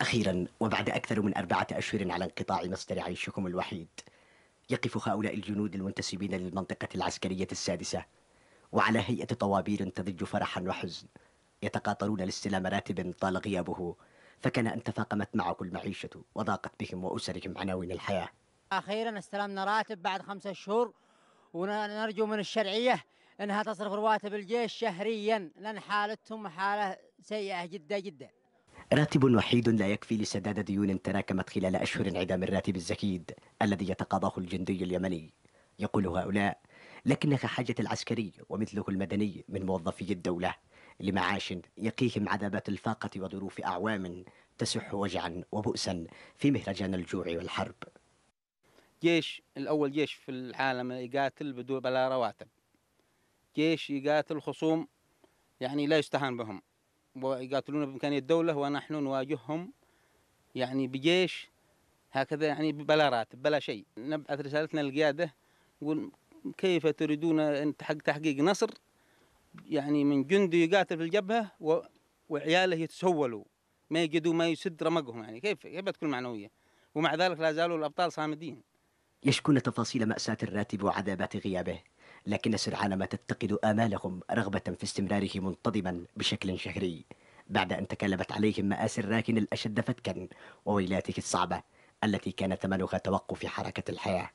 أخيرا وبعد أكثر من أربعة أشهر على انقطاع مصدر عيشكم الوحيد يقف هؤلاء الجنود المنتسبين للمنطقة العسكرية السادسة وعلى هيئة طوابير تضج فرحا وحزن يتقاطرون لاستلام راتب طال غيابه فكان أن تفاقمت معه المعيشة وضاقت بهم وأسرهم عناوين الحياة أخيرا استلمنا راتب بعد خمسة شهور ونرجو من الشرعية أنها تصرف رواتب الجيش شهريا لأن حالتهم حالة سيئة جدا جدا راتب وحيد لا يكفي لسداد ديون تراكمت خلال أشهر انعدام الراتب الزكيد الذي يتقاضاه الجندي اليمني يقول هؤلاء لكنك حاجة العسكري ومثله المدني من موظفي الدولة لمعاش يقيهم عذابات الفاقة وظروف أعوام تسح وجعا وبؤسا في مهرجان الجوع والحرب جيش الأول جيش في العالم يقاتل بدون بلا رواتب جيش يقاتل خصوم يعني لا يستهان بهم ويقاتلون بإمكانية الدولة ونحن نواجههم يعني بجيش هكذا يعني بلا راتب بلا شيء نبعث رسالتنا للقيادة نقول كيف تريدون أن تحقيق نصر يعني من جندي يقاتل في الجبهة و... وعياله يتسولوا ما يجدوا ما يسد رمقهم يعني كيف كيف تكون معنوية ومع ذلك لا زالوا الأبطال صامدين يشكون تفاصيل مأساة الراتب وعذابات غيابه لكن سرعان ما تتقد آمالهم رغبة في استمراره منتظما بشكل شهري بعد أن تكالبت عليهم مآسي الراكن الأشد فتكا وويلاته الصعبة التي كان ثمنها توقف حركة الحياة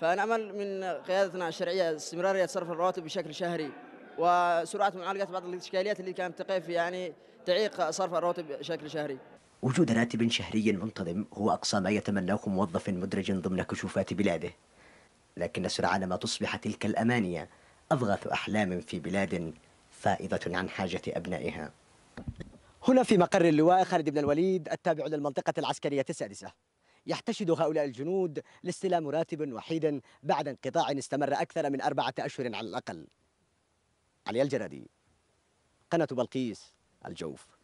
فنأمل من قيادتنا الشرعية استمرارية صرف الرواتب بشكل شهري وسرعة معالجة بعض الإشكاليات اللي كانت تقف يعني تعيق صرف الرواتب بشكل شهري وجود راتب شهري منتظم هو أقصى ما يتمناه موظف مدرج ضمن كشوفات بلاده لكن سرعان ما تصبح تلك الأماني أضغاث أحلام في بلاد فائضة عن حاجة أبنائها هنا في مقر اللواء خالد بن الوليد التابع للمنطقة العسكرية السادسة يحتشد هؤلاء الجنود لاستلام راتب وحيد بعد انقطاع استمر أكثر من أربعة أشهر على الأقل علي الجرادي قناة بلقيس الجوف